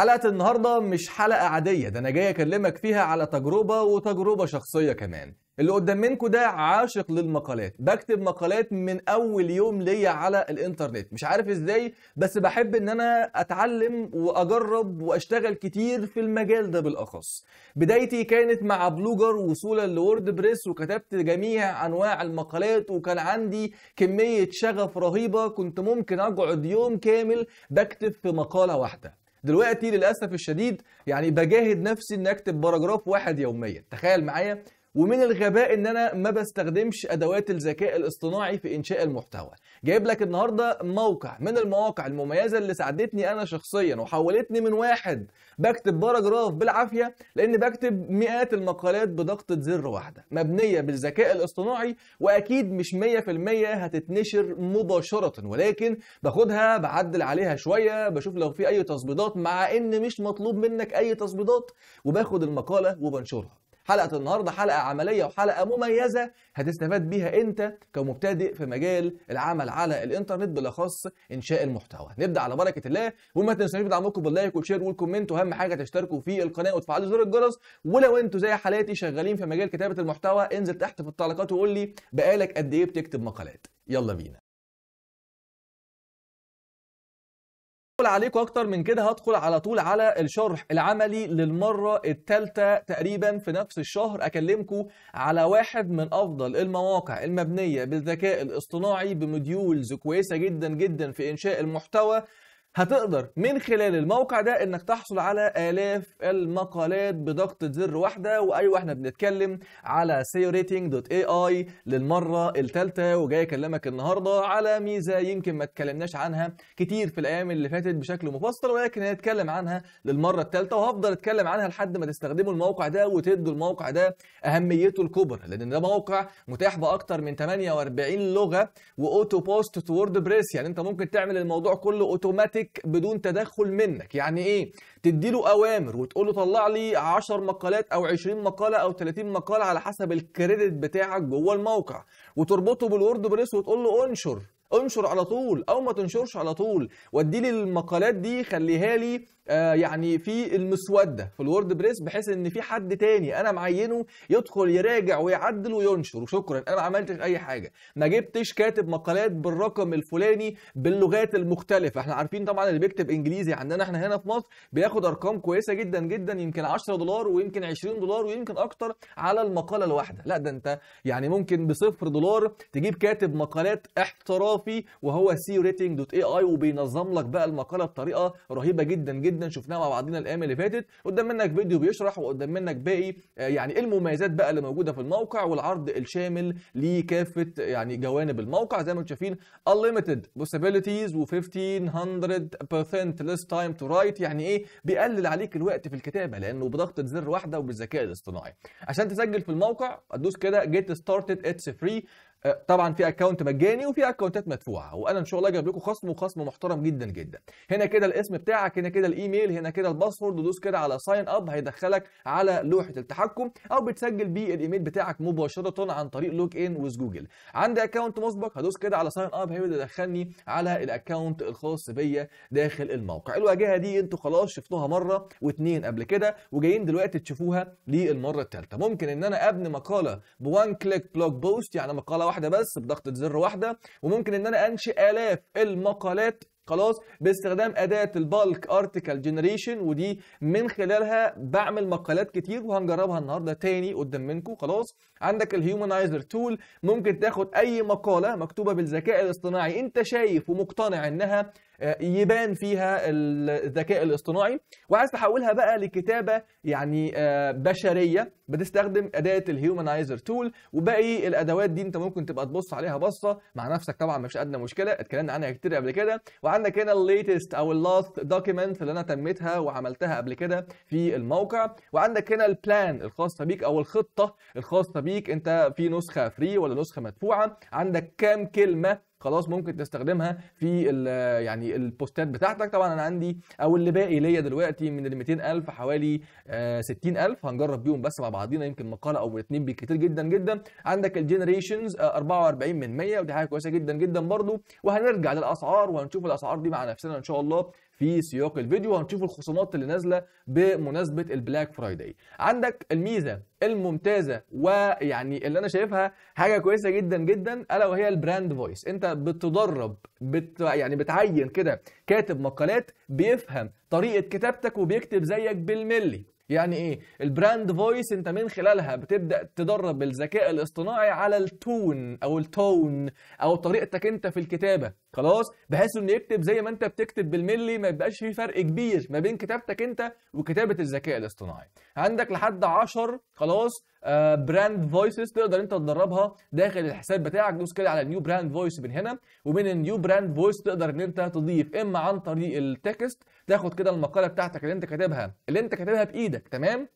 حلقة النهاردة مش حلقة عادية ده أنا جاي أكلمك فيها على تجربة وتجربة شخصية كمان اللي قدام منكم ده عاشق للمقالات بكتب مقالات من اول يوم ليا على الانترنت مش عارف ازاي بس بحب ان انا اتعلم واجرب واشتغل كتير في المجال ده بالاخص بدايتي كانت مع بلوجر وصولا لورد بريس وكتبت جميع انواع المقالات وكان عندي كميه شغف رهيبه كنت ممكن اقعد يوم كامل بكتب في مقاله واحده دلوقتي للاسف الشديد يعني بجاهد نفسي ان اكتب باراجراف واحد يوميا تخيل معايا ومن الغباء ان انا ما بستخدمش ادوات الذكاء الاصطناعي في انشاء المحتوى جايب لك النهارده موقع من المواقع المميزه اللي ساعدتني انا شخصيا وحولتني من واحد بكتب باراجراف بالعافيه لان بكتب مئات المقالات بضغطه زر واحده مبنيه بالذكاء الاصطناعي واكيد مش 100% هتتنشر مباشره ولكن باخدها بعدل عليها شويه بشوف لو في اي تظبيطات مع ان مش مطلوب منك اي تظبيطات وباخد المقاله وبنشرها حلقه النهارده حلقه عمليه وحلقه مميزه هتستفاد بيها انت كمبتدئ في مجال العمل على الانترنت بالاخص انشاء المحتوى نبدا على بركه الله وما تنسوش دعمكم باللايك والشير والكومنت واهم حاجه تشتركوا في القناه وتفعلوا زر الجرس ولو انتوا زي حالاتي شغالين في مجال كتابه المحتوى انزل تحت في التعليقات وقول لي بقالك قد ايه بتكتب مقالات يلا بينا عليكم اكتر من كده هدخل على طول على الشرح العملي للمره الثالثه تقريبا في نفس الشهر اكلمكم على واحد من افضل المواقع المبنيه بالذكاء الاصطناعي بموديولز كويسه جدا جدا في انشاء المحتوى هتقدر من خلال الموقع ده انك تحصل على الاف المقالات بضغطة زر واحدة وايوه احنا بنتكلم على اي للمرة الثالثة وجاي اكلمك النهاردة على ميزة يمكن ما اتكلمناش عنها كتير في الايام اللي فاتت بشكل مفصل ولكن هنتكلم عنها للمرة الثالثة وهفضل اتكلم عنها لحد ما تستخدموا الموقع ده وتدوا الموقع ده اهميته الكبرى لان ده موقع متاح باكتر من 48 لغة واوتو بوست تو وورد بريس يعني انت ممكن تعمل الموضوع كله اوتوماتيك نفسك بدون تدخل منك يعني ايه تديله اوامر وتقول له طلع لي 10 مقالات او 20 مقاله او 30 مقاله على حسب الكريدت بتاعك جوه الموقع وتربطه بالورد بريس وتقول له انشر انشر على طول او ما تنشرش على طول ودي لي المقالات دي خليها لي آه، يعني في المسوده في الورد بريس بحيث ان في حد تاني انا معينه يدخل يراجع ويعدل وينشر وشكرا انا ما عملتش اي حاجه ما جبتش كاتب مقالات بالرقم الفلاني باللغات المختلفه احنا عارفين طبعا اللي بيكتب انجليزي عندنا احنا هنا في مصر بياخد ارقام كويسه جدا جدا يمكن 10 دولار ويمكن 20 دولار ويمكن اكتر على المقاله الواحده لا ده انت يعني ممكن بصفر دولار تجيب كاتب مقالات احترافي وهو سي ريتنج دوت اي اي وبينظم لك بقى المقاله بطريقه رهيبه جدا جدا جدا شفناها مع بعضنا الايام اللي فاتت قدام منك فيديو بيشرح وقدام منك باقي آه، يعني ايه المميزات بقى اللي موجوده في الموقع والعرض الشامل لكافه يعني جوانب الموقع زي ما انتم شايفين unlimited possibilities و 1500% less time to write يعني ايه بيقلل عليك الوقت في الكتابه لانه بضغطه زر واحده وبالذكاء الاصطناعي عشان تسجل في الموقع ادوس كده get started it's free آه، طبعا في اكونت مجاني وفي اكونتات مدفوعه وانا ان شاء الله جايب لكم خصم وخصم محترم جدا جدا هنا كده الاسم بتاعك هنا كده الايميل هنا كده الباسورد ودوس كده على ساين اب هيدخلك على لوحه التحكم او بتسجل بيه الايميل بتاعك مباشره عن طريق لوج ان ويز جوجل عندي اكونت مسبق هدوس كده على ساين اب هيبدا يدخلني على الاكونت الخاص بيا داخل الموقع الواجهه دي انتوا خلاص شفتوها مره واثنين قبل كده وجايين دلوقتي تشوفوها للمره الثالثه ممكن ان انا ابني مقاله بوان كليك بلوج بوست يعني مقاله واحده بس بضغطه زر واحده وممكن ان انا انشئ الاف المقالات خلاص باستخدام اداه البالك ارتكل جنريشن ودي من خلالها بعمل مقالات كتير وهنجربها النهارده تاني قدام منكم خلاص عندك الهيومنايزر تول ممكن تاخد اي مقاله مكتوبه بالذكاء الاصطناعي انت شايف ومقتنع انها آه، يبان فيها الذكاء الاصطناعي وعايز تحولها بقى لكتابه يعني آه، بشريه بتستخدم اداه الهيومنايزر تول وباقي الادوات دي انت ممكن تبقى تبص عليها بصه مع نفسك طبعا مش ادنى مشكله اتكلمنا عنها كتير قبل كده وعن عندك هنا الليتست او اللاست دوكيمنت اللي انا تميتها وعملتها قبل كده في الموقع وعندك هنا البلان الخاصه بيك او الخطه الخاصه بيك انت في نسخه فري ولا نسخه مدفوعه عندك كام كلمه خلاص ممكن تستخدمها في يعني البوستات بتاعتك طبعا انا عندي او اللي باقي ليا دلوقتي من ال 200000 حوالي 60000 آه، هنجرب بيهم بس مع بعضينا يمكن مقاله او اثنين بالكتير جدا جدا عندك الجنريشنز آه، 44 من 100 ودي حاجه كويسه جدا جدا برضو وهنرجع للاسعار وهنشوف الاسعار دي مع نفسنا ان شاء الله في سياق الفيديو وهنشوف الخصومات اللي نازله بمناسبه البلاك فرايداي عندك الميزه الممتازه ويعني اللي انا شايفها حاجه كويسه جدا جدا الا وهي البراند فويس انت بتدرب بت يعني بتعين كده كاتب مقالات بيفهم طريقه كتابتك وبيكتب زيك بالملي يعني ايه البراند فويس انت من خلالها بتبدا تدرب الذكاء الاصطناعي على التون او التون او طريقتك انت في الكتابه خلاص بحيث انه يكتب زي ما انت بتكتب بالملي ما يبقاش في فرق كبير ما بين كتابتك انت وكتابه الذكاء الاصطناعي عندك لحد 10 خلاص براند آه، فويسز تقدر انت تدربها داخل الحساب بتاعك دوس كده على نيو براند فويس من هنا ومن النيو براند فويس تقدر ان انت تضيف اما عن طريق التكست تاخد كده المقاله بتاعتك اللي انت كاتبها اللي انت كاتبها بايدك تمام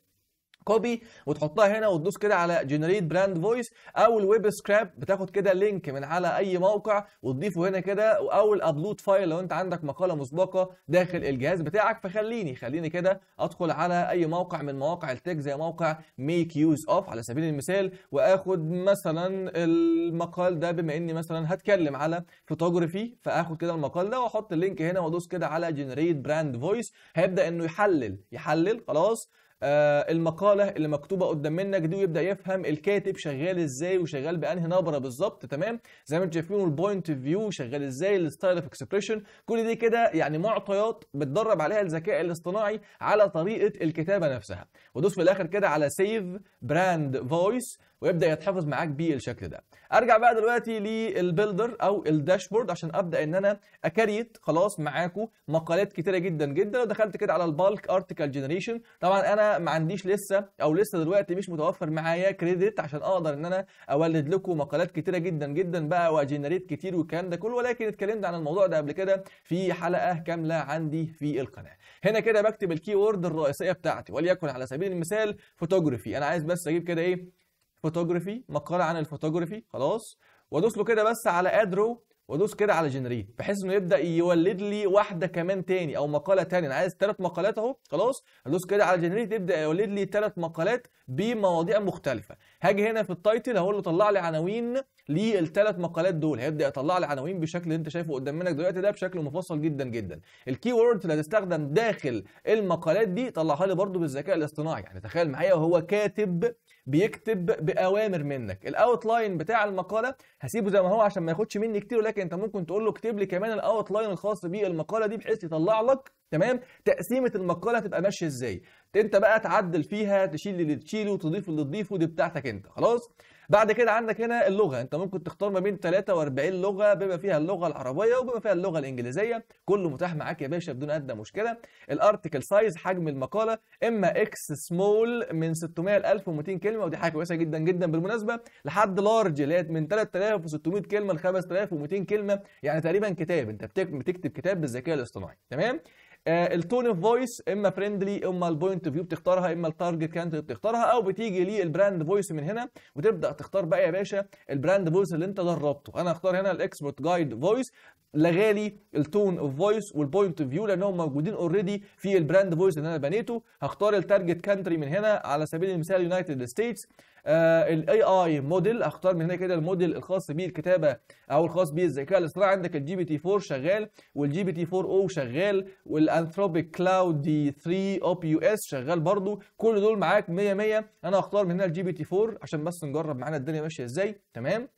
كوبي وتحطها هنا وتدوس كده على جنريت براند فويس او الويب سكراب بتاخد كده لينك من على اي موقع وتضيفه هنا كده او الابلود فايل لو انت عندك مقاله مسبقه داخل الجهاز بتاعك فخليني خليني كده ادخل على اي موقع من مواقع التك زي موقع ميك يوز اوف على سبيل المثال واخد مثلا المقال ده بما اني مثلا هتكلم على فوتوجرافي فاخد كده المقال ده واحط اللينك هنا وادوس كده على جنريت براند فويس هيبدا انه يحلل يحلل خلاص آه، المقاله اللي مكتوبه قدام منك دي ويبدا يفهم الكاتب شغال ازاي وشغال بانهي نبره بالظبط تمام زي ما انتم شايفين البوينت فيو شغال ازاي الستايل اوف اكسبريشن كل دي كده يعني معطيات بتدرب عليها الذكاء الاصطناعي على طريقه الكتابه نفسها ودوس في الاخر كده على سيف براند فويس ويبدا يتحفظ معاك بالشكل ده ارجع بقى دلوقتي للبيلدر او الداشبورد عشان ابدا ان انا اكريت خلاص معاكم مقالات كتيره جدا جدا ودخلت كده على البالك ارتكل جنريشن طبعا انا ما عنديش لسه او لسه دلوقتي مش متوفر معايا كريدت عشان اقدر ان انا اولد لكم مقالات كتيره جدا جدا بقى واجنريت كتير والكلام ده كله ولكن اتكلمت عن الموضوع ده قبل كده في حلقه كامله عندي في القناه هنا كده بكتب الكي وورد الرئيسيه بتاعتي وليكن على سبيل المثال فوتوجرافي انا عايز بس اجيب كده ايه فوتوجرافي مقاله عن الفوتوجرافي خلاص وادوس له كده بس على ادرو وادوس كده على جنريت بحيث انه يبدا يولد لي واحده كمان تاني او مقاله تاني انا عايز ثلاث مقالات اهو خلاص ادوس كده على جنريت يبدا يولد لي ثلاث مقالات بمواضيع مختلفه هاجي هنا في التايتل هقول له طلع لي عناوين للثلاث مقالات دول هيبدا يطلع لي عناوين بالشكل اللي انت شايفه قدام منك دلوقتي ده بشكل مفصل جدا جدا الكي وورد اللي هتستخدم داخل المقالات دي طلعها لي برده بالذكاء الاصطناعي يعني تخيل معايا وهو كاتب بيكتب باوامر منك الاوت لاين بتاع المقاله هسيبه زي ما هو عشان ما ياخدش مني كتير ولكن انت ممكن تقول له اكتب لي كمان الاوت لاين الخاص بالمقاله دي بحيث يطلع لك تمام تقسيمه المقاله هتبقى ماشيه ازاي انت بقى تعدل فيها تشيل اللي تشيله وتضيف اللي تضيفه دي بتاعتك انت خلاص بعد كده عندك هنا اللغه انت ممكن تختار ما بين 43 لغه بما فيها اللغه العربيه وبما فيها اللغه الانجليزيه كله متاح معاك يا باشا بدون ادنى مشكله الارتكل سايز حجم المقاله اما اكس سمول من 600 ل 1200 كلمه ودي حاجه كويسه جدا جدا بالمناسبه لحد لارج اللي هي من 3600 كلمه ل 5200 كلمه يعني تقريبا كتاب انت بتكتب كتاب بالذكاء الاصطناعي تمام التون اوف فويس اما فريندلي اما البوينت اوف فيو بتختارها اما التارجت كانت بتختارها او بتيجي لي البراند فويس من هنا وتبدا تختار بقى يا باشا البراند فويس اللي انت دربته انا هختار هنا الاكسبورت جايد فويس لغالي التون اوف فويس والبوينت اوف فيو لانهم موجودين اوريدي في البراند فويس اللي انا بنيته هختار التارجت كانتري من هنا على سبيل المثال يونايتد ستيتس الاي اي موديل اختار من هنا كده الموديل الخاص الكتابه او الخاص بالذكاء الاصطناعي عندك الجي بي تي 4 شغال والجي بي تي 4 او شغال والانثروبيك كلاود دي 3 او بي يو اس شغال برضو كل دول معاك 100 100 انا هختار من هنا الجي بي تي 4 عشان بس نجرب معانا الدنيا ماشيه ازاي تمام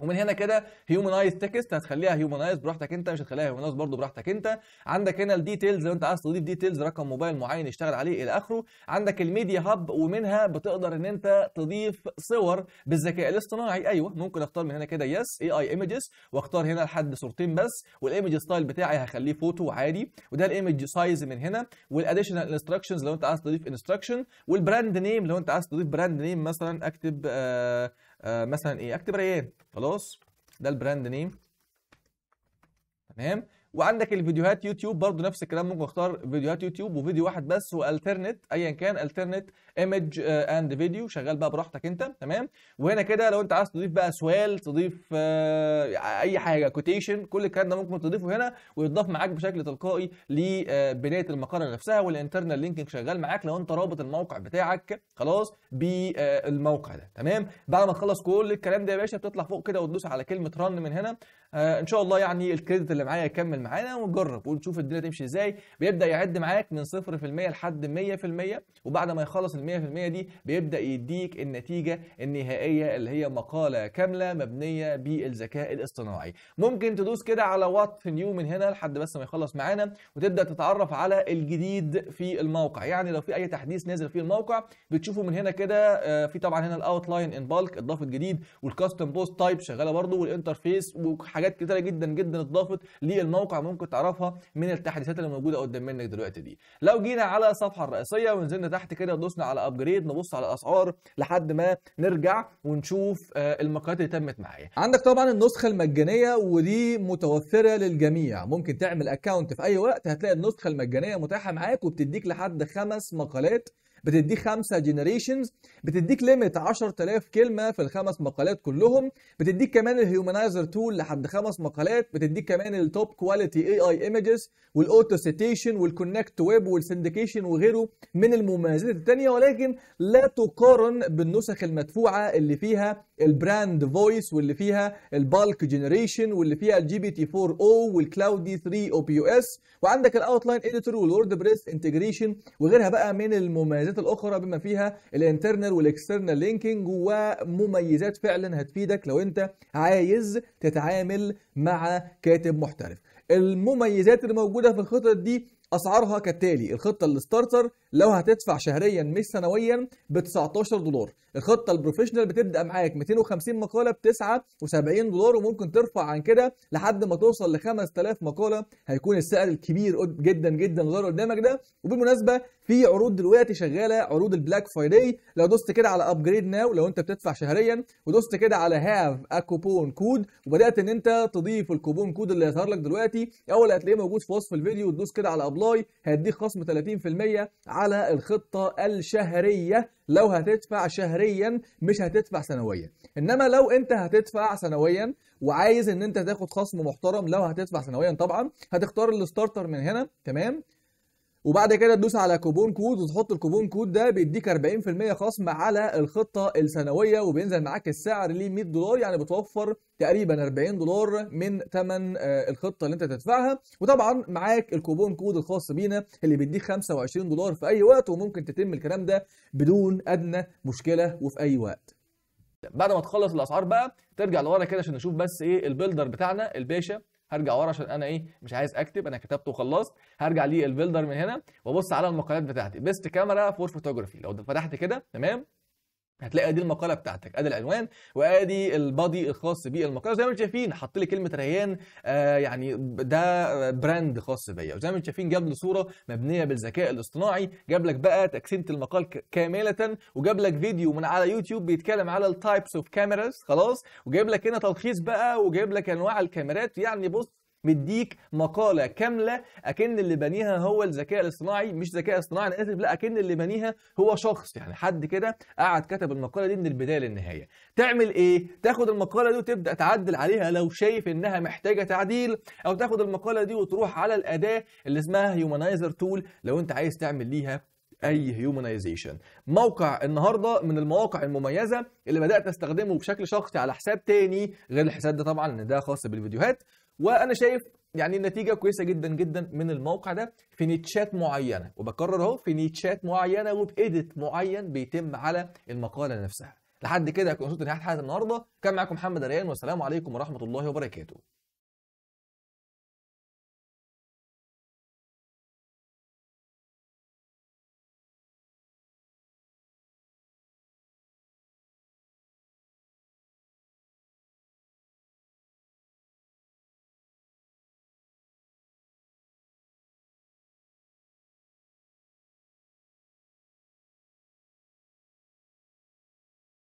ومن هنا كده هيومنايز تكست هتخليها هيومنايز براحتك انت مش هتخليها هيومنايز برضه براحتك انت عندك هنا الديتيلز لو انت عايز تضيف ديتيلز رقم موبايل معين يشتغل عليه الى اخره عندك الميديا هاب ومنها بتقدر ان انت تضيف صور بالذكاء الاصطناعي ايوه ممكن اختار من هنا كده يس اي اي ايمجز واختار هنا لحد صورتين بس والايمج ستايل بتاعي هخليه فوتو عادي وده الايمج سايز من هنا والاديشنال انستراكشنز لو انت عايز تضيف انستراكشن والبراند نيم لو انت عايز تضيف براند نيم مثلا اكتب آه آه، مثلا ايه اكتب ريان خلاص ده البراند نيم تمام وعندك الفيديوهات يوتيوب برضو نفس الكلام ممكن اختار فيديوهات يوتيوب وفيديو واحد بس والترنت ايا كان الترنت ايمج اند فيديو شغال بقى براحتك انت تمام وهنا كده لو انت عايز تضيف بقى سؤال تضيف آه اي حاجه كوتيشن كل الكلام ده ممكن تضيفه هنا ويتضاف معاك بشكل تلقائي لبنايه آه، المقاله نفسها والانترنال لينكينج شغال معاك لو انت رابط الموقع بتاعك خلاص بالموقع ده تمام بعد ما تخلص كل الكلام ده يا باشا بتطلع فوق كده وتدوس على كلمه رن من هنا آه ان شاء الله يعني الكريدت اللي معايا يكمل معانا ونجرب ونشوف الدنيا تمشي ازاي بيبدا يعد معاك من 0% لحد 100% وبعد ما يخلص ال 100% دي بيبدا يديك النتيجه النهائيه اللي هي مقاله كامله مبنيه بالذكاء الاصطناعي ممكن تدوس كده على وات نيو من هنا لحد بس ما يخلص معانا وتبدا تتعرف على الجديد في الموقع يعني لو في اي تحديث نازل في الموقع بتشوفه من هنا كده آه، في طبعا هنا الاوت لاين ان بالك اضافه جديد والكاستم بوست تايب شغاله برده والانترفيس وحاجات كتيره جدا جدا اتضافت للموقع ممكن تعرفها من التحديثات اللي موجوده قدام منك دلوقتي دي لو جينا على الصفحه الرئيسيه ونزلنا تحت كده دوسنا على ابجريد نبص على الاسعار لحد ما نرجع ونشوف آه، المقاييس اللي تمت معايا عندك طبعا النسخه المجانيه ودي متوفره للجميع ممكن تعمل اكونت في اي وقت هتلاقي النسخه المجانيه متاحه معاك وبتديك لحد خمس مقالات بتديك خمسة جنريشنز بتديك ليميت 10000 كلمة في الخمس مقالات كلهم بتديك كمان الهيومنايزر تول لحد خمس مقالات بتديك كمان التوب كواليتي اي اي ايمجز والاوتو سيتيشن والكونكت ويب والسندكيشن وغيره من المميزات الثانيه ولكن لا تقارن بالنسخ المدفوعة اللي فيها البراند فويس واللي فيها البالك جنريشن واللي فيها الجي بي تي 4 او والكلاود دي 3 او بي او اس وعندك الاوتلاين اديتور والورد بريس انتجريشن وغيرها بقى من المميزات الامكانيات الاخرى بما فيها الانترنال والاكسترنال لينكينج ومميزات فعلا هتفيدك لو انت عايز تتعامل مع كاتب محترف المميزات اللي موجوده في الخطط دي اسعارها كالتالي الخطه الستارتر لو هتدفع شهريا مش سنويا ب 19 دولار الخطه البروفيشنال بتبدا معاك 250 مقاله ب 79 دولار وممكن ترفع عن كده لحد ما توصل ل 5000 مقاله هيكون السعر الكبير جدا جدا ظهر قدامك ده وبالمناسبه في عروض دلوقتي شغاله عروض البلاك فرايداي لو دوست كده على ابجريد ناو لو انت بتدفع شهريا ودوست كده على هاف ا كوبون كود وبدات ان انت تضيف الكوبون كود اللي هيظهر لك دلوقتي اول هتلاقيه موجود في وصف الفيديو وتدوس كده على ابلاي والله هيديك خصم 30% على الخطه الشهريه لو هتدفع شهريا مش هتدفع سنويا انما لو انت هتدفع سنويا وعايز ان انت تاخد خصم محترم لو هتدفع سنويا طبعا هتختار الستارتر من هنا تمام وبعد كده تدوس على كوبون كود وتحط الكوبون كود ده بيديك 40% خصم على الخطه السنويه وبينزل معاك السعر ل 100 دولار يعني بتوفر تقريبا 40 دولار من ثمن آه، الخطه اللي انت تدفعها وطبعا معاك الكوبون كود الخاص بينا اللي بيديك 25 دولار في اي وقت وممكن تتم الكلام ده بدون ادنى مشكله وفي اي وقت بعد ما تخلص الاسعار بقى ترجع لورا كده عشان نشوف بس ايه البيلدر بتاعنا الباشا هرجع ورا عشان انا ايه مش عايز اكتب انا كتبت وخلصت هرجع للفيلدر من هنا وابص على المقالات بتاعتي بيست كاميرا فور فوتوجرافي لو فتحت كده تمام هتلاقي ادي المقاله بتاعتك ادي العنوان وادي البادي الخاص بالمقاله زي ما انتم شايفين حط لي كلمه ريان آه يعني ده براند خاص بيا وزي ما انتم شايفين جاب لي صوره مبنيه بالذكاء الاصطناعي جاب لك بقى تقسيمه المقال كامله وجاب لك فيديو من على يوتيوب بيتكلم على التايبس اوف كاميراز خلاص وجايب لك هنا تلخيص بقى وجايب لك انواع الكاميرات يعني بص مديك مقاله كامله اكن اللي بنيها هو الذكاء الاصطناعي مش ذكاء اصطناعي انا اسف لا اكن اللي بنيها هو شخص يعني حد كده قعد كتب المقاله دي من البدايه للنهايه تعمل ايه تاخد المقاله دي وتبدا تعدل عليها لو شايف انها محتاجه تعديل او تاخد المقاله دي وتروح على الاداه اللي اسمها هيومنايزر تول لو انت عايز تعمل ليها اي هيومنايزيشن موقع النهارده من المواقع المميزه اللي بدات استخدمه بشكل شخصي على حساب تاني غير الحساب ده طبعا ان ده خاص بالفيديوهات وانا شايف يعني النتيجه كويسه جدا جدا من الموقع ده في نيتشات معينه وبكرر اهو في نيتشات معينه وبايديت معين بيتم على المقاله نفسها لحد كده كنت وصلت لنهايه حلقه النهارده كان معاكم محمد ريان والسلام عليكم ورحمه الله وبركاته